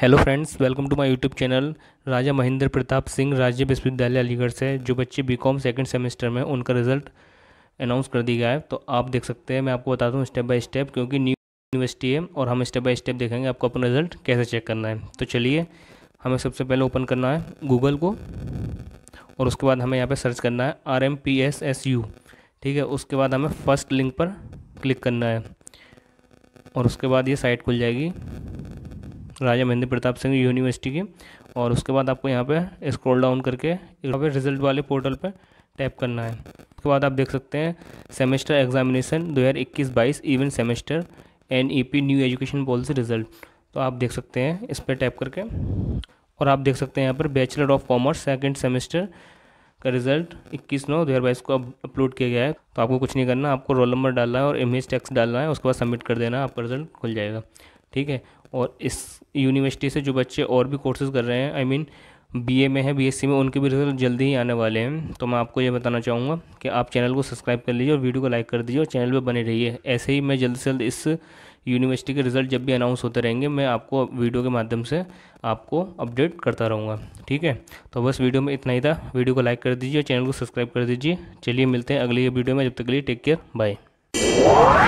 hello friends welcome to my YouTube channel Raja Mahendra Pratap Singh राज्य विश्वविद्यालय अलीगढ़ से जो बच्चे बीकॉम सेकंड सेमेस्टर में उनका रिजल्ट अनाउंस कर दिया गया है तो आप देख सकते हैं मैं आपको बताता हूँ स्टेप बाय स्टेप क्योंकि न्यू यूनिवर्सिटी है और हम स्टेप बाय स्टेप देखेंगे आपको अपना रिजल्ट कैसे चेक करना है तो चलिए हमें सबसे पहले ओपन करना है गूगल को और उसके बाद हमें यहाँ पर सर्च करना है R M P S S U ठीक है उसके बाद हमें फर्स्ट लिंक पर क्लिक करना है और उसके बाद ये साइट खुल जाएगी राजा महेंद्र प्रताप सिंह यूनिवर्सिटी की और उसके बाद आपको यहाँ पे स्क्रॉल डाउन करके यहाँ पे रिजल्ट वाले पोर्टल पे टैप करना है उसके बाद आप देख सकते हैं सेमेस्टर एग्जामिनेशन 2021 बाईस even semester N E P new education policy result तो आप देख सकते हैं इस पर टैप करके और आप देख सकते हैं यहाँ पर bachelor of commerce second semester का रिजल्ट 21 नौ बाईस को अपलोड किया गया है तो आपको कुछ नहीं करना आपको रोल नंबर डालना है और इमेज टैक्स डालना है उसके बाद सबमिट कर देना आपका रिजल्ट खुल जाएगा ठीक है और इस यूनिवर्सिटी से जो बच्चे और भी कोर्सेज कर रहे हैं आई मीन बी बीए में है बीएससी में उनके भी रिजल्ट जल्दी ही आने वाले हैं तो मैं आपको ये बताना चाहूँगा कि आप चैनल को सब्सक्राइब कर लीजिए और वीडियो को लाइक कर दीजिए और चैनल पर बने रहिए ऐसे ही मैं जल्द से जल्द इस यूनिवर्सिटी के रिज़ल्ट जब भी अनाउंस होते रहेंगे मैं आपको वीडियो के माध्यम से आपको अपडेट करता रहूँगा ठीक है तो बस वीडियो में इतना ही था वीडियो को लाइक कर दीजिए और चैनल को सब्सक्राइब कर दीजिए चलिए मिलते हैं अगले वीडियो में जब तक के लिए टेक केयर बाय